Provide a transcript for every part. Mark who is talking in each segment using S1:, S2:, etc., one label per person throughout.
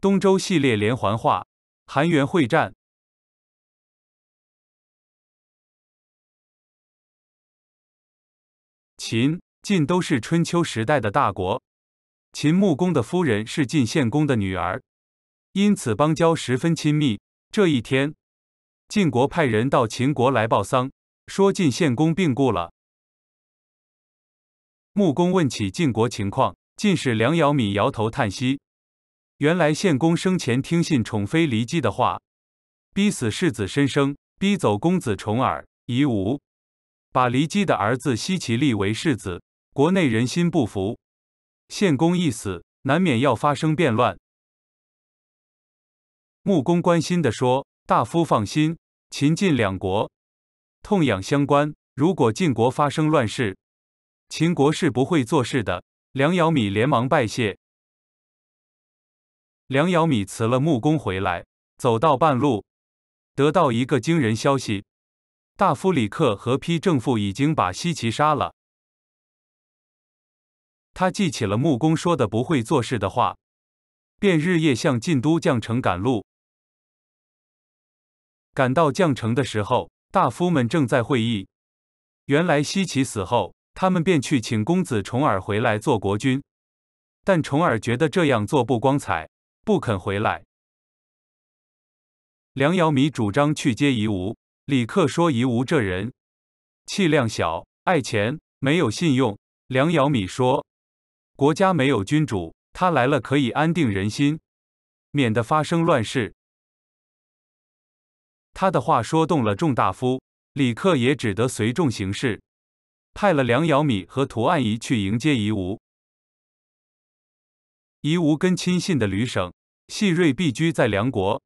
S1: 东周系列连环画，《韩元会战》。秦晋都是春秋时代的大国，秦穆公的夫人是晋献公的女儿，因此邦交十分亲密。这一天，晋国派人到秦国来报丧，说晋献公病故了。穆公问起晋国情况，晋使梁尧敏摇头叹息。原来献公生前听信宠妃离姬的话，逼死世子申生，逼走公子重耳，夷吾，把骊姬的儿子奚齐立为世子。国内人心不服，献公一死，难免要发生变乱。穆公关心地说：“大夫放心，秦晋两国痛痒相关，如果晋国发生乱世，秦国是不会做事的。”梁尧米连忙拜谢。梁瑶米辞了木工回来，走到半路，得到一个惊人消息：大夫里克和批政府已经把西岐杀了。他记起了木工说的不会做事的话，便日夜向晋都将城赶路。赶到将城的时候，大夫们正在会议。原来西岐死后，他们便去请公子重耳回来做国君，但重耳觉得这样做不光彩。不肯回来。梁瑶米主张去接夷吾，李克说夷吾这人气量小，爱钱，没有信用。梁瑶米说，国家没有君主，他来了可以安定人心，免得发生乱世。他的话说动了众大夫，李克也只得随众行事，派了梁瑶米和涂案仪去迎接夷吾。夷吾跟亲信的吕省、细锐避居在梁国，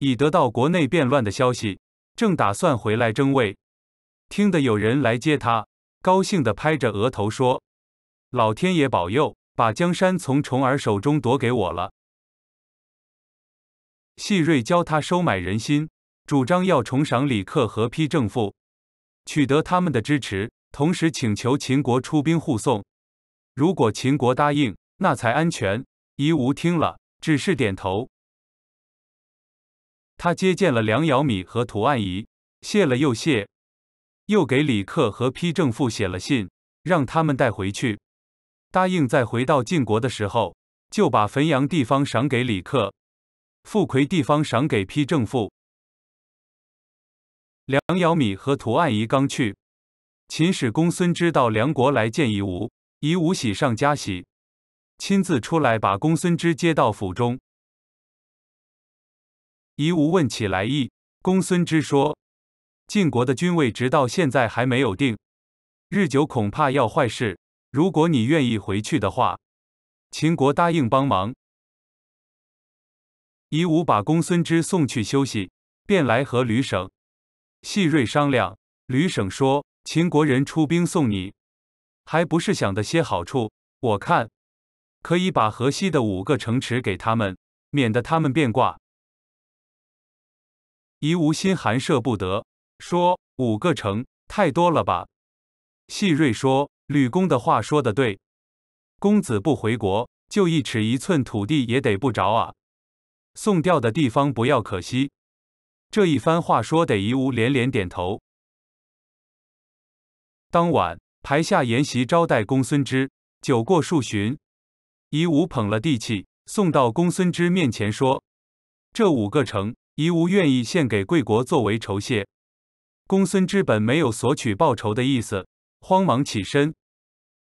S1: 已得到国内变乱的消息，正打算回来争位。听得有人来接他，高兴地拍着额头说：“老天爷保佑，把江山从虫儿手中夺给我了。”细锐教他收买人心，主张要重赏李克和批正府，取得他们的支持，同时请求秦国出兵护送。如果秦国答应，那才安全。夷吾听了，只是点头。他接见了梁瑶米和涂岸夷，谢了又谢，又给李克和丕正父写了信，让他们带回去，答应在回到晋国的时候，就把汾阳地方赏给李克，富奎地方赏给丕正父。梁瑶米和涂岸夷刚去，秦始公孙知到梁国来见夷吾，夷吾喜上加喜。亲自出来把公孙支接到府中。夷吾问起来意，公孙支说：“晋国的军位直到现在还没有定，日久恐怕要坏事。如果你愿意回去的话，秦国答应帮忙。”夷吾把公孙支送去休息，便来和吕省、细瑞商量。吕省说：“秦国人出兵送你，还不是想的些好处？我看。”可以把河西的五个城池给他们，免得他们变卦。夷吾心寒舍不得，说五个城太多了吧？细瑞说：“吕公的话说的对，公子不回国，就一尺一寸土地也得不着啊。送掉的地方不要可惜。”这一番话说得夷吾连连点头。当晚，台下筵席招待公孙之，酒过数巡。夷吾捧了地契送到公孙之面前，说：“这五个城，夷吾愿意献给贵国作为酬谢。”公孙之本没有索取报酬的意思，慌忙起身，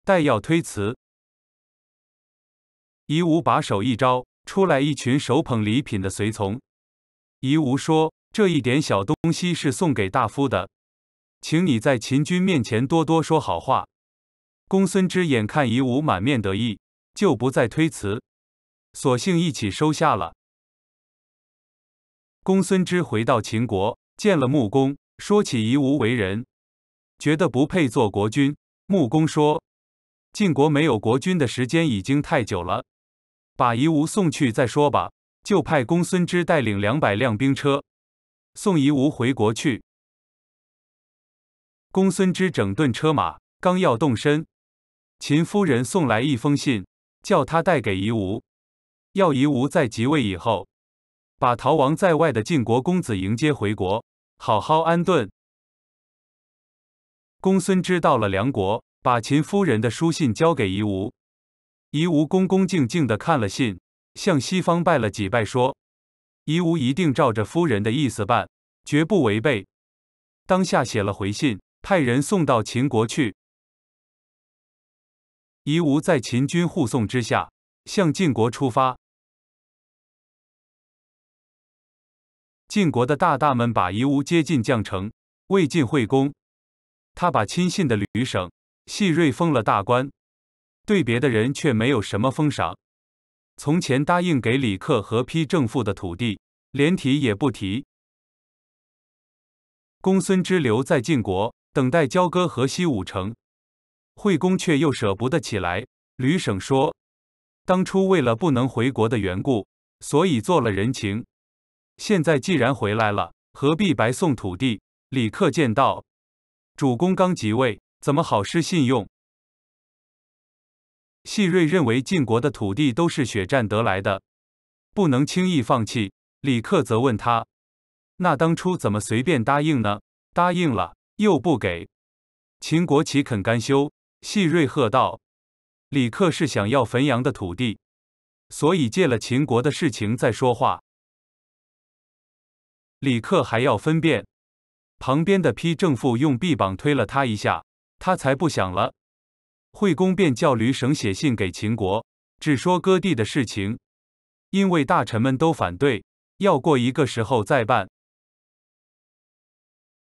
S1: 待要推辞，夷吾把手一招，出来一群手捧礼品的随从。夷吾说：“这一点小东西是送给大夫的，请你在秦军面前多多说好话。”公孙之眼看夷吾满面得意。就不再推辞，索性一起收下了。公孙支回到秦国，见了穆公，说起夷吾为人，觉得不配做国君。穆公说：“晋国没有国君的时间已经太久了，把夷吾送去再说吧。就派公孙支带领两百辆兵车，送夷吾回国去。”公孙支整顿车马，刚要动身，秦夫人送来一封信。叫他带给夷吾，要夷吾在即位以后，把逃亡在外的晋国公子迎接回国，好好安顿。公孙知道了，梁国把秦夫人的书信交给夷吾，夷吾恭恭敬敬地看了信，向西方拜了几拜，说：“夷吾一定照着夫人的意思办，绝不违背。”当下写了回信，派人送到秦国去。夷吾在秦军护送之下，向晋国出发。晋国的大大们把夷吾接进绛城，为晋惠公。他把亲信的吕省、细瑞封了大官，对别的人却没有什么封赏。从前答应给李克和批正府的土地，连提也不提。公孙支留在晋国，等待交割河西五城。惠公却又舍不得起来。吕省说：“当初为了不能回国的缘故，所以做了人情。现在既然回来了，何必白送土地？”李克见到主公刚即位，怎么好失信用？细瑞认为晋国的土地都是血战得来的，不能轻易放弃。李克则问他：“那当初怎么随便答应呢？答应了又不给，秦国岂肯甘休？”细瑞喝道：“李克是想要汾阳的土地，所以借了秦国的事情再说话。”李克还要分辨，旁边的批正府用臂膀推了他一下，他才不想了。惠公便叫吕省写信给秦国，只说割地的事情，因为大臣们都反对，要过一个时候再办。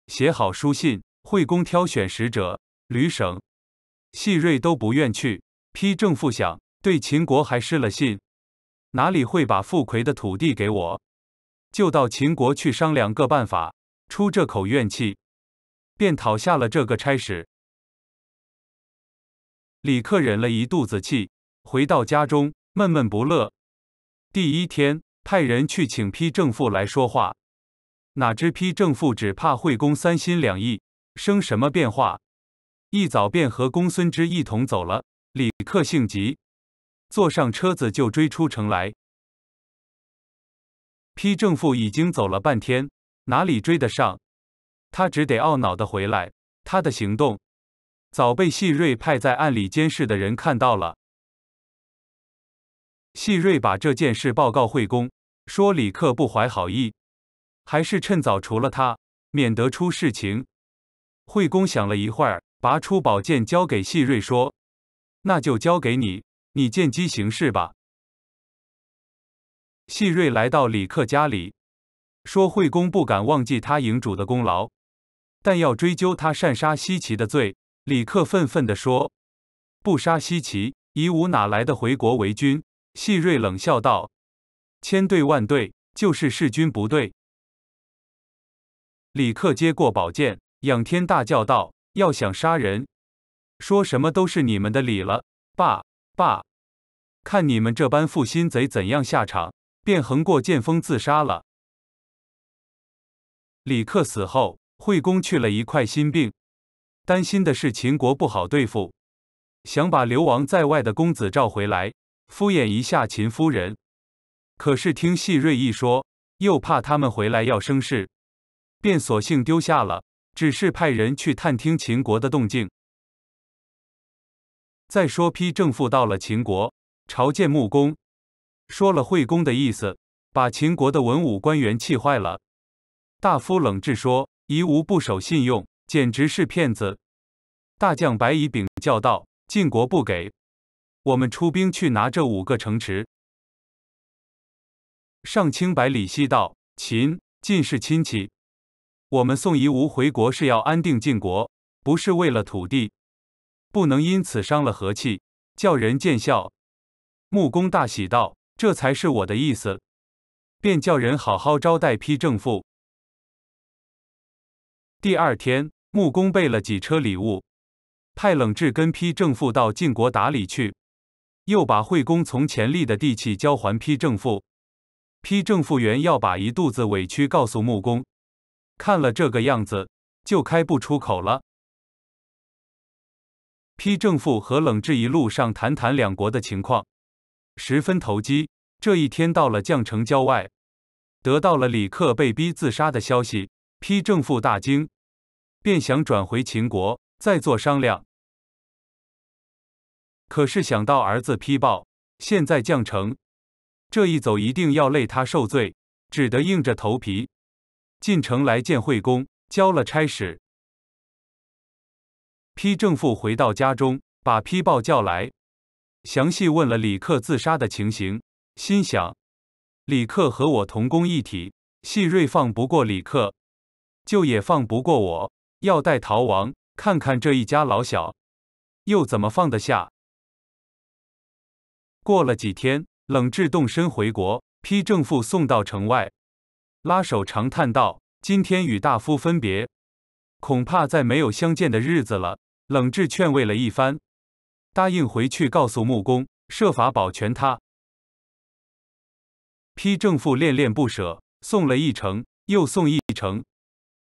S1: 写好书信，惠公挑选使者吕省。细瑞都不愿去，批正府想对秦国还失了信，哪里会把富奎的土地给我？就到秦国去商量个办法，出这口怨气，便讨下了这个差使。李克忍了一肚子气，回到家中闷闷不乐。第一天派人去请批正府来说话，哪知批正府只怕惠公三心两意，生什么变化？一早便和公孙之一同走了。李克性急，坐上车子就追出城来。批正父已经走了半天，哪里追得上？他只得懊恼的回来。他的行动早被细瑞派在暗里监视的人看到了。细瑞把这件事报告惠公，说李克不怀好意，还是趁早除了他，免得出事情。惠公想了一会儿。拔出宝剑交给细瑞说：“那就交给你，你见机行事吧。”细瑞来到李克家里，说：“惠公不敢忘记他营主的功劳，但要追究他擅杀西岐的罪。”李克愤愤地说：“不杀西岐，夷吾哪来的回国为君？”细瑞冷笑道：“千对万对，就是弑君不对。”李克接过宝剑，仰天大叫道。要想杀人，说什么都是你们的理了。爸，爸，看你们这般负心贼，怎样下场？便横过剑锋自杀了。李克死后，惠公去了一块心病，担心的是秦国不好对付，想把流亡在外的公子召回来，敷衍一下秦夫人。可是听细瑞一说，又怕他们回来要生事，便索性丢下了。只是派人去探听秦国的动静。再说，批正父到了秦国，朝见穆公，说了惠公的意思，把秦国的文武官员气坏了。大夫冷至说：“夷吾不守信用，简直是骗子。”大将白乙禀叫道：“晋国不给我们出兵去拿这五个城池。”上清百里奚道：“秦晋是亲戚。”我们送夷吾回国是要安定晋国，不是为了土地，不能因此伤了和气，叫人见笑。穆公大喜道：“这才是我的意思。”便叫人好好招待批正父。第二天，穆公备了几车礼物，派冷智跟批正父到晋国打理去，又把惠公从前立的地契交还批正父。批正父原要把一肚子委屈告诉穆公。看了这个样子，就开不出口了。批正府和冷智一路上谈谈两国的情况，十分投机。这一天到了绛城郊外，得到了李克被逼自杀的消息，批正府大惊，便想转回秦国再做商量。可是想到儿子批报现在绛城，这一走一定要累他受罪，只得硬着头皮。进城来见惠公，交了差使。批正父回到家中，把批报叫来，详细问了李克自杀的情形，心想：李克和我同工一体，细瑞放不过李克，就也放不过我。要带逃亡，看看这一家老小，又怎么放得下？过了几天，冷智动身回国，批正父送到城外。拉手长叹道：“今天与大夫分别，恐怕再没有相见的日子了。”冷智劝慰了一番，答应回去告诉木工，设法保全他。批正副恋恋不舍，送了一程又送一程，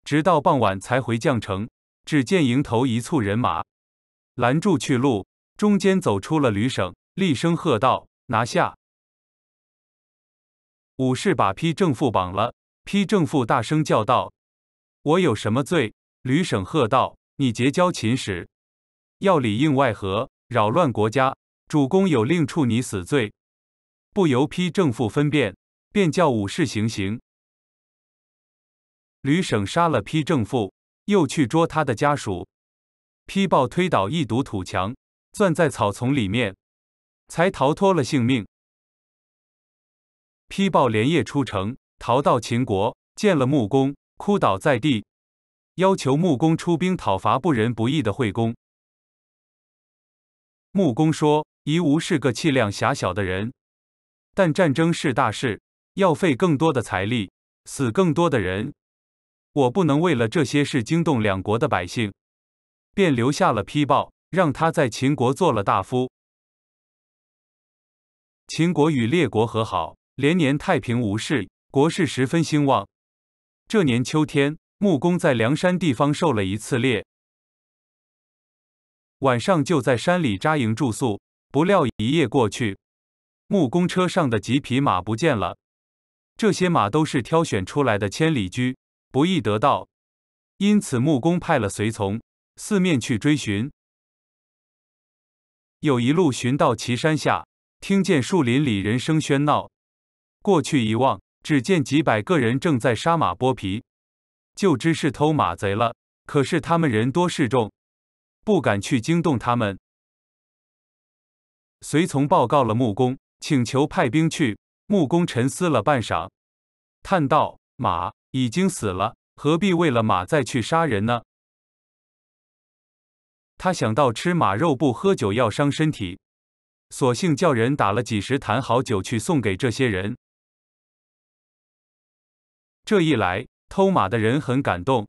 S1: 直到傍晚才回绛城。只见迎头一簇人马拦住去路，中间走出了吕省，厉声喝道：“拿下！”武士把披正父绑了。披正父大声叫道：“我有什么罪？”吕省喝道：“你结交秦使，要里应外合，扰乱国家。主公有令，处你死罪。不由披正父分辨，便叫武士行刑。”吕省杀了披正父，又去捉他的家属。批报推倒一堵土墙，钻在草丛里面，才逃脱了性命。披豹连夜出城，逃到秦国，见了穆公，哭倒在地，要求穆公出兵讨伐不仁不义的惠公。穆公说：“夷吾是个气量狭小的人，但战争是大事，要费更多的财力，死更多的人，我不能为了这些事惊动两国的百姓，便留下了披豹，让他在秦国做了大夫。秦国与列国和好。”连年太平无事，国事十分兴旺。这年秋天，穆公在梁山地方受了一次猎，晚上就在山里扎营住宿。不料一夜过去，木工车上的几匹马不见了。这些马都是挑选出来的千里驹，不易得到，因此木工派了随从四面去追寻。有一路寻到岐山下，听见树林里人声喧闹。过去一望，只见几百个人正在杀马剥皮，就知是偷马贼了。可是他们人多势众，不敢去惊动他们。随从报告了木工，请求派兵去。木工沉思了半晌，叹道：“马已经死了，何必为了马再去杀人呢？”他想到吃马肉不喝酒要伤身体，索性叫人打了几十坛好酒去送给这些人。这一来，偷马的人很感动。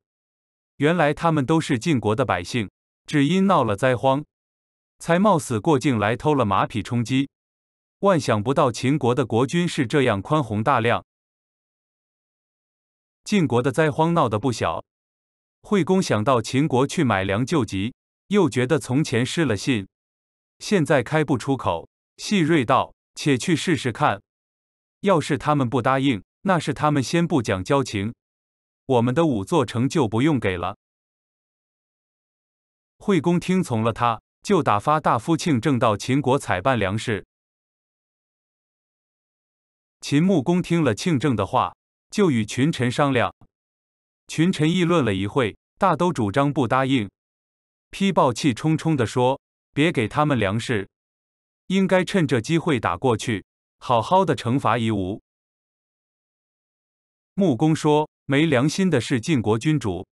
S1: 原来他们都是晋国的百姓，只因闹了灾荒，才冒死过境来偷了马匹充饥。万想不到秦国的国君是这样宽宏大量。晋国的灾荒闹得不小，惠公想到秦国去买粮救急，又觉得从前失了信，现在开不出口。细锐道：“且去试试看，要是他们不答应。”那是他们先不讲交情，我们的五座城就不用给了。惠公听从了他，就打发大夫庆正到秦国采办粮食。秦穆公听了庆正的话，就与群臣商量。群臣议论了一会，大都主张不答应。批报气冲冲的说：“别给他们粮食，应该趁这机会打过去，好好的惩罚夷吾。”木工说：“没良心的是晋国君主，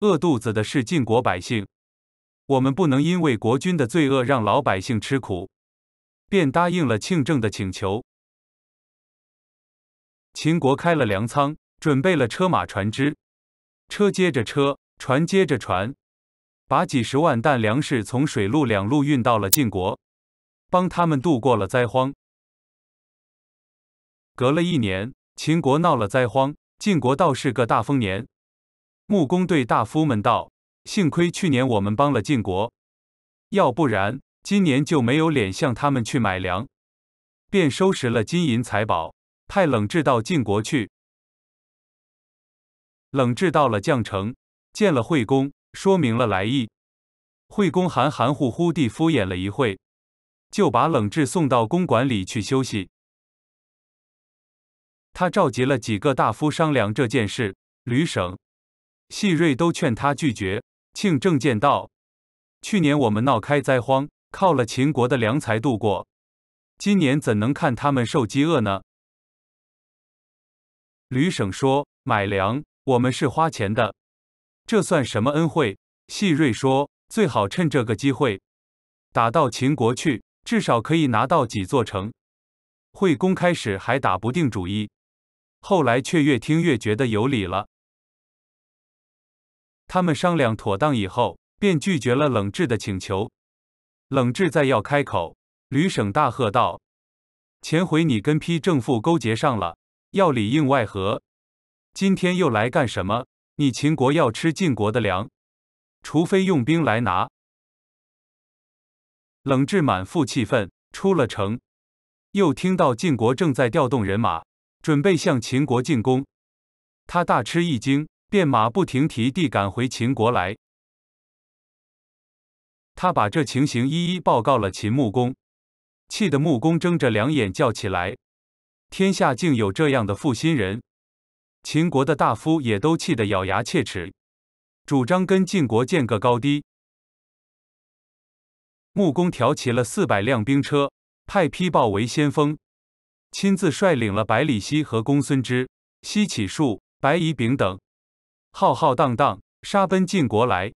S1: 饿肚子的是晋国百姓。我们不能因为国君的罪恶让老百姓吃苦。”便答应了庆政的请求。秦国开了粮仓，准备了车马船只，车接着车，船接着船，把几十万担粮食从水陆两路运到了晋国，帮他们度过了灾荒。隔了一年。秦国闹了灾荒，晋国倒是个大丰年。穆公对大夫们道：“幸亏去年我们帮了晋国，要不然今年就没有脸向他们去买粮。”便收拾了金银财宝，派冷至到晋国去。冷至到了绛城，见了惠公，说明了来意。惠公含含糊糊地敷衍了一会，就把冷至送到公馆里去休息。他召集了几个大夫商量这件事，吕省、细瑞都劝他拒绝。庆正见道：“去年我们闹开灾荒，靠了秦国的粮才度过，今年怎能看他们受饥饿呢？”吕省说：“买粮我们是花钱的，这算什么恩惠？”细瑞说：“最好趁这个机会打到秦国去，至少可以拿到几座城。”惠公开始还打不定主意。后来却越听越觉得有理了。他们商量妥当以后，便拒绝了冷智的请求。冷智再要开口，吕省大喝道：“前回你跟批正副勾结上了，要里应外合；今天又来干什么？你秦国要吃晋国的粮，除非用兵来拿。”冷智满腹气愤，出了城，又听到晋国正在调动人马。准备向秦国进攻，他大吃一惊，便马不停蹄地赶回秦国来。他把这情形一一报告了秦穆公，气得穆公睁着两眼叫起来：“天下竟有这样的负心人！”秦国的大夫也都气得咬牙切齿，主张跟晋国见个高低。穆公挑起了四百辆兵车，派披豹为先锋。亲自率领了百里奚和公孙支、西起树、白乙丙等，浩浩荡荡杀奔晋国来。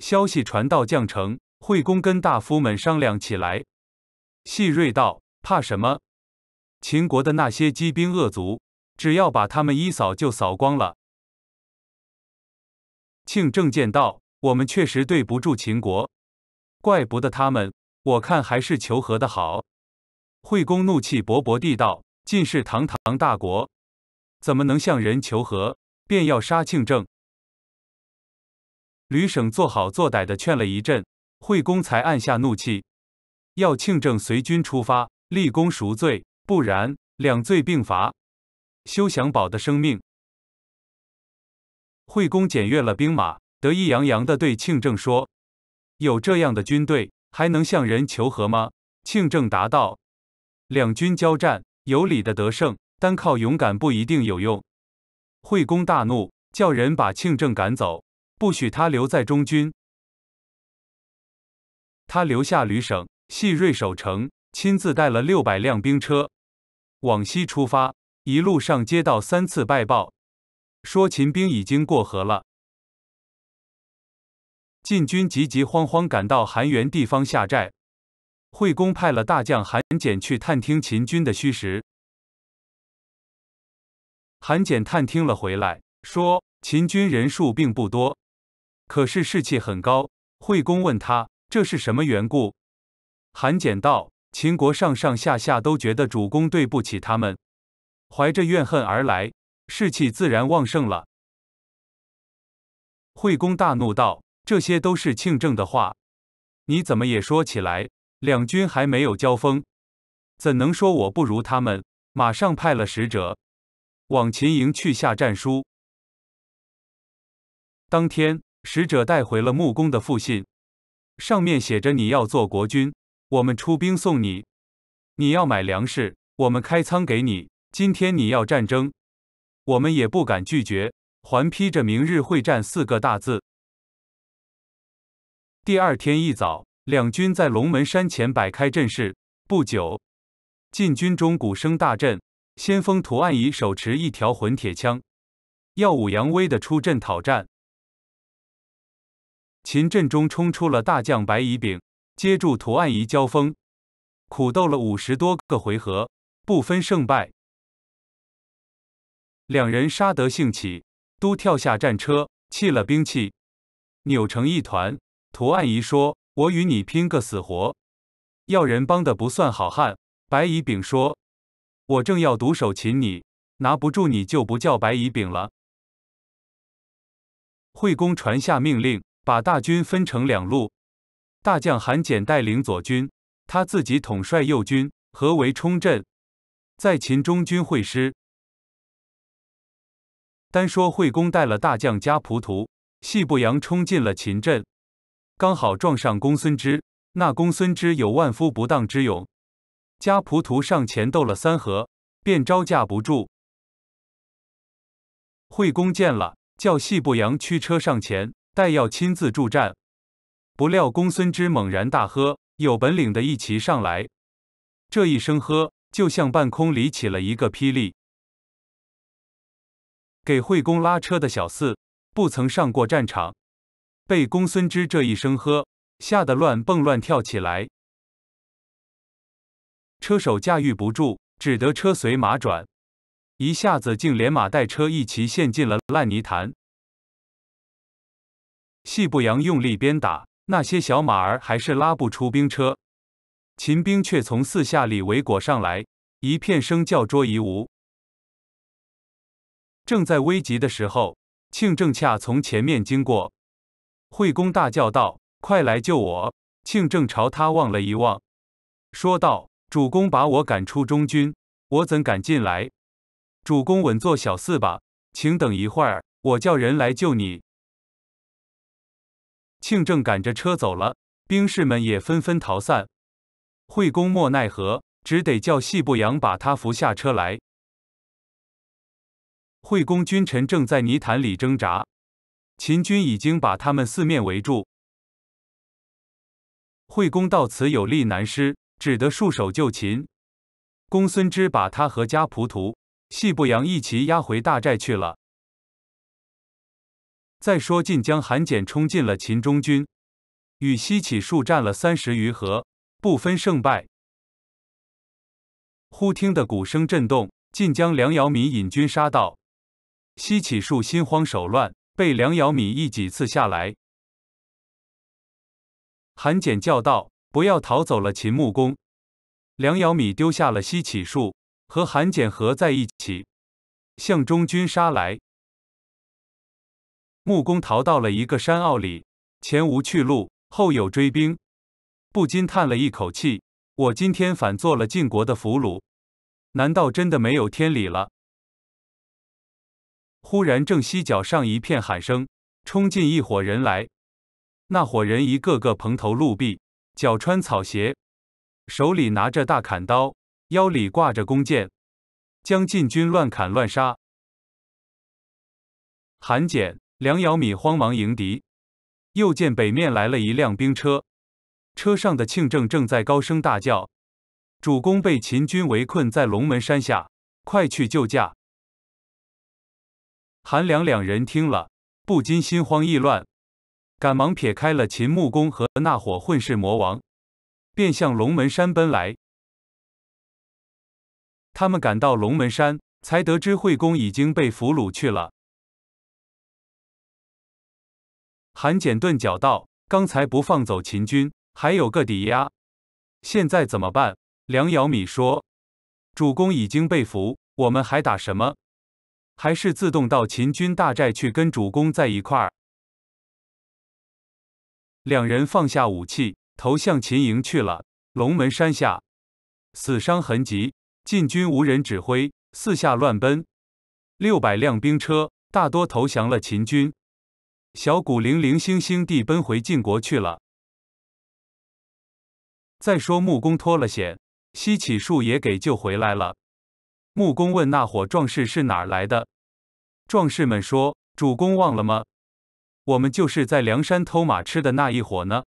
S1: 消息传到绛城，惠公跟大夫们商量起来。细锐道：“怕什么？秦国的那些积兵恶卒，只要把他们一扫，就扫光了。”庆正见道：“我们确实对不住秦国，怪不得他们。我看还是求和的好。”惠公怒气勃勃地道：“晋是堂堂大国，怎么能向人求和，便要杀庆政？”吕省做好做歹的劝了一阵，惠公才按下怒气，要庆政随军出发，立功赎罪，不然两罪并罚，休想保得生命。惠公检阅了兵马，得意洋洋的对庆政说：“有这样的军队，还能向人求和吗？”庆政答道。两军交战，有理的得胜。单靠勇敢不一定有用。惠公大怒，叫人把庆政赶走，不许他留在中军。他留下吕省、细锐守城，亲自带了六百辆兵车往西出发。一路上接到三次败报，说秦兵已经过河了。晋军急急慌慌赶到韩元地方下寨。惠公派了大将韩简去探听秦军的虚实。韩简探听了回来，说秦军人数并不多，可是士气很高。惠公问他这是什么缘故，韩简道：“秦国上上下下都觉得主公对不起他们，怀着怨恨而来，士气自然旺盛了。”惠公大怒道：“这些都是庆政的话，你怎么也说起来？”两军还没有交锋，怎能说我不如他们？马上派了使者往秦营去下战书。当天，使者带回了穆公的复信，上面写着：“你要做国君，我们出兵送你；你要买粮食，我们开仓给你。今天你要战争，我们也不敢拒绝，还批着‘明日会战’四个大字。”第二天一早。两军在龙门山前摆开阵势，不久，晋军中鼓声大振，先锋图岸仪手持一条混铁枪，耀武扬威的出阵讨战。秦阵中冲出了大将白乙丙，接住图岸仪交锋，苦斗了五十多个回合，不分胜败。两人杀得兴起，都跳下战车，弃了兵器，扭成一团。图案仪说。我与你拼个死活，要人帮的不算好汉。白乙丙说：“我正要独手擒你，拿不住你就不叫白乙丙了。”惠公传下命令，把大军分成两路，大将韩简带领左军，他自己统帅右军，合围冲阵，在秦中军会师。单说惠公带了大将加仆图，细不扬冲进了秦阵。刚好撞上公孙支。那公孙支有万夫不当之勇，家仆徒上前斗了三合，便招架不住。惠公见了，叫细部羊驱车上前，待要亲自助战，不料公孙支猛然大喝：“有本领的一齐上来！”这一声喝，就像半空里起了一个霹雳，给惠公拉车的小四不曾上过战场。被公孙之这一声喝吓得乱蹦乱跳起来，车手驾驭不住，只得车随马转，一下子竟连马带车一齐陷进了烂泥潭。细步羊用力鞭打那些小马儿，还是拉不出兵车，秦兵却从四下里围裹上来，一片声叫捉夷吾。正在危急的时候，庆正恰从前面经过。惠公大叫道：“快来救我！”庆正朝他望了一望，说道：“主公把我赶出中军，我怎敢进来？主公稳坐小四吧，请等一会儿，我叫人来救你。”庆正赶着车走了，兵士们也纷纷逃散。惠公莫奈何，只得叫细不扬把他扶下车来。惠公君臣正在泥潭里挣扎。秦军已经把他们四面围住，惠公到此有力难施，只得束手就擒。公孙之把他和家仆徒、细部扬一齐押回大寨去了。再说晋将韩简冲进了秦中军，与西起树战了三十余合，不分胜败。忽听得鼓声震动，晋江梁姚民引军杀到，西起树心慌手乱。被梁瑶米一几次下来，韩简叫道：“不要逃走了！”秦穆公、梁瑶米丢下了西起树，和韩简合在一起，向中军杀来。穆公逃到了一个山坳里，前无去路，后有追兵，不禁叹了一口气：“我今天反做了晋国的俘虏，难道真的没有天理了？”忽然，正西角上一片喊声，冲进一伙人来。那伙人一个个蓬头露臂，脚穿草鞋，手里拿着大砍刀，腰里挂着弓箭，将禁军乱砍乱杀。韩简、梁瑶敏慌忙迎敌，又见北面来了一辆兵车，车上的庆正正在高声大叫：“主公被秦军围困在龙门山下，快去救驾！”韩良两人听了，不禁心慌意乱，赶忙撇开了秦穆公和那伙混世魔王，便向龙门山奔来。他们赶到龙门山，才得知惠公已经被俘虏去了。韩简顿脚道：“刚才不放走秦军，还有个抵押，现在怎么办？”梁瑶米说：“主公已经被俘，我们还打什么？”还是自动到秦军大寨去跟主公在一块儿。两人放下武器，投向秦营去了。龙门山下，死伤痕迹，晋军无人指挥，四下乱奔。六百辆兵车大多投降了秦军，小骨零零星星地奔回晋国去了。再说木工脱了险，西起树也给救回来了。木工问那伙壮士是哪来的？壮士们说：“主公忘了吗？我们就是在梁山偷马吃的那一伙呢。”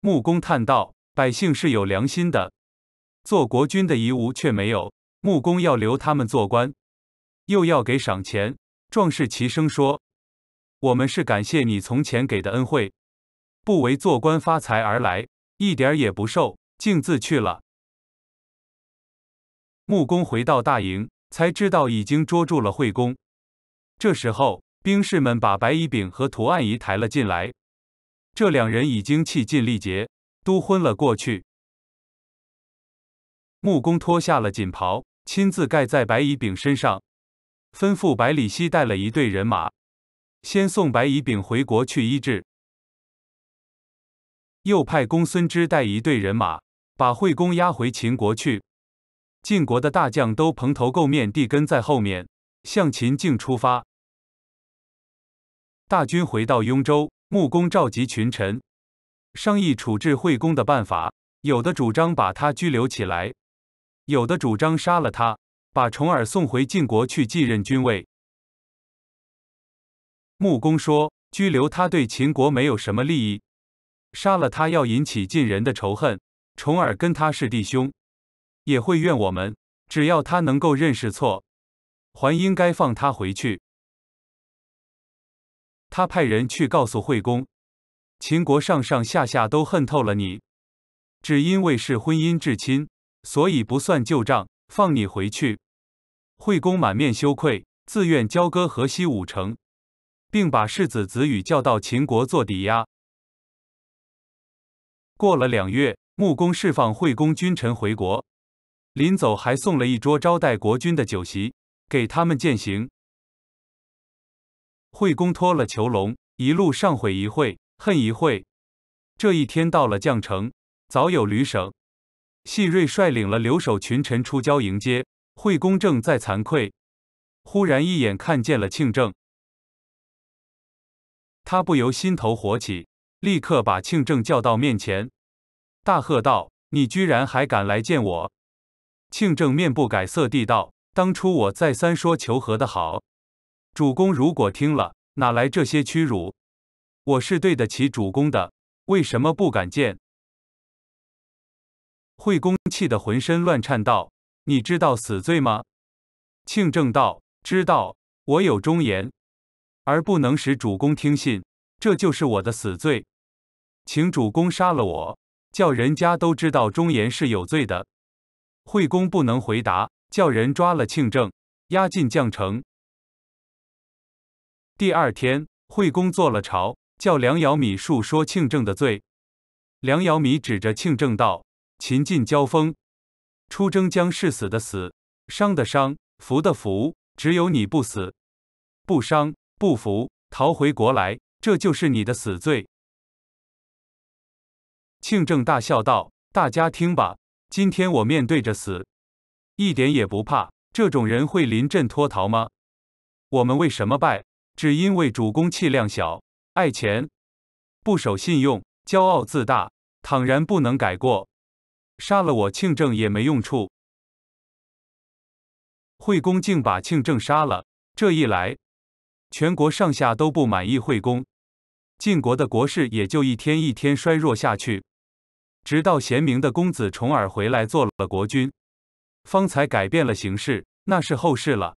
S1: 木工叹道：“百姓是有良心的，做国君的遗物却没有。木工要留他们做官，又要给赏钱。壮士齐声说：‘我们是感谢你从前给的恩惠，不为做官发财而来，一点也不受，径自去了。’”木公回到大营，才知道已经捉住了惠公。这时候，兵士们把白乙丙和涂案仪抬了进来。这两人已经气尽力竭，都昏了过去。木公脱下了锦袍，亲自盖在白乙丙身上，吩咐百里奚带了一队人马，先送白乙丙回国去医治。又派公孙支带一队人马，把惠公押回秦国去。晋国的大将都蓬头垢面地跟在后面，向秦境出发。大军回到雍州，穆公召集群臣，商议处置惠公的办法。有的主张把他拘留起来，有的主张杀了他，把重耳送回晋国去继任君位。穆公说：“拘留他对秦国没有什么利益，杀了他要引起晋人的仇恨。重耳跟他是弟兄。”也会怨我们。只要他能够认识错，还应该放他回去。他派人去告诉惠公，秦国上上下下都恨透了你，只因为是婚姻至亲，所以不算旧账，放你回去。惠公满面羞愧，自愿交割河西五城，并把世子子羽叫到秦国做抵押。过了两月，穆公释放惠公君臣回国。临走还送了一桌招待国君的酒席，给他们饯行。惠公脱了囚笼，一路上悔一会，恨一会。这一天到了绛城，早有旅省、细瑞率领了留守群臣出郊迎接。惠公正在惭愧，忽然一眼看见了庆正，他不由心头火起，立刻把庆正叫到面前，大喝道：“你居然还敢来见我！”庆正面不改色地道：“当初我再三说求和的好，主公如果听了，哪来这些屈辱？我是对得起主公的，为什么不敢见？”惠公气得浑身乱颤道：“你知道死罪吗？”庆正道：“知道，我有忠言，而不能使主公听信，这就是我的死罪，请主公杀了我，叫人家都知道忠言是有罪的。”惠公不能回答，叫人抓了庆正，押进将城。第二天，惠公做了朝，叫梁瑶米述说庆正的罪。梁瑶米指着庆正道：“秦晋交锋，出征将士死的死，伤的伤，服的服，只有你不死，不伤，不服，逃回国来，这就是你的死罪。”庆正大笑道：“大家听吧。”今天我面对着死，一点也不怕。这种人会临阵脱逃吗？我们为什么败？只因为主公气量小，爱钱，不守信用，骄傲自大。倘然不能改过，杀了我庆正也没用处。惠公竟把庆正杀了，这一来，全国上下都不满意惠公，晋国的国势也就一天一天衰弱下去。直到贤明的公子重耳回来做了国君，方才改变了形势，那是后事了。